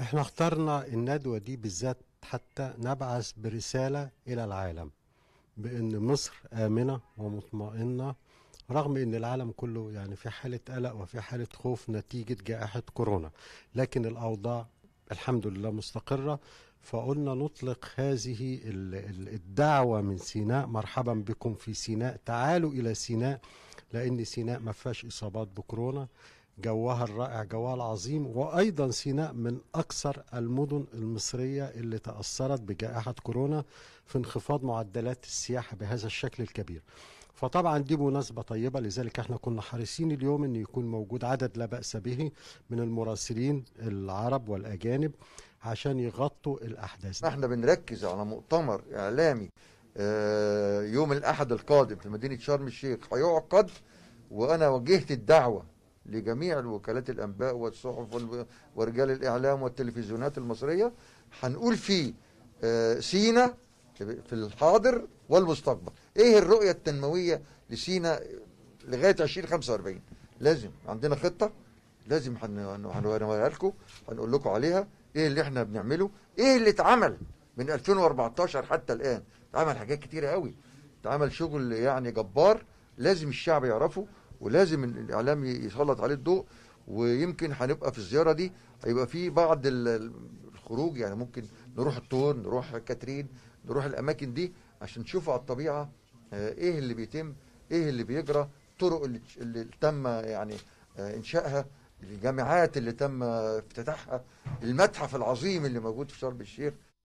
احنا اخترنا الندوة دي بالذات حتى نبعث برسالة إلى العالم بأن مصر آمنة ومطمئنة رغم ان العالم كله يعني في حاله قلق وفي حاله خوف نتيجه جائحه كورونا لكن الاوضاع الحمد لله مستقره فقلنا نطلق هذه الدعوه من سيناء مرحبا بكم في سيناء تعالوا الى سيناء لان سيناء ما فيهاش اصابات بكورونا جوها الرائع جوها العظيم وأيضا سيناء من أكثر المدن المصرية اللي تأثرت بجائحة كورونا في انخفاض معدلات السياحة بهذا الشكل الكبير فطبعا دي مناسبة طيبة لذلك احنا كنا حريصين اليوم ان يكون موجود عدد لا بأس به من المراسلين العرب والأجانب عشان يغطوا الأحداث احنا بنركز على مؤتمر إعلامي آه، يوم الأحد القادم في مدينة شرم الشيخ هيعقد وأنا وجهت الدعوة لجميع الوكالات الأنباء والصحف ورجال الإعلام والتلفزيونات المصرية هنقول في آه، سينا في الحاضر والمستقبل ايه الرؤية التنموية لسينا لغاية 2045 لازم عندنا خطة لازم هنوريها لكم هنقول لكم عليها ايه اللي احنا بنعمله ايه اللي اتعمل من 2014 حتى الان اتعمل حاجات كتيرة قوي اتعمل شغل يعني جبار لازم الشعب يعرفه ولازم الاعلام يسلط عليه الضوء ويمكن هنبقى في الزياره دي هيبقى في بعض الخروج يعني ممكن نروح الطور نروح كاترين نروح الاماكن دي عشان نشوفوا على الطبيعه آه، ايه اللي بيتم ايه اللي بيجرى الطرق اللي, اللي تم يعني آه، انشائها الجامعات اللي تم افتتاحها المتحف العظيم اللي موجود في شرم الشيخ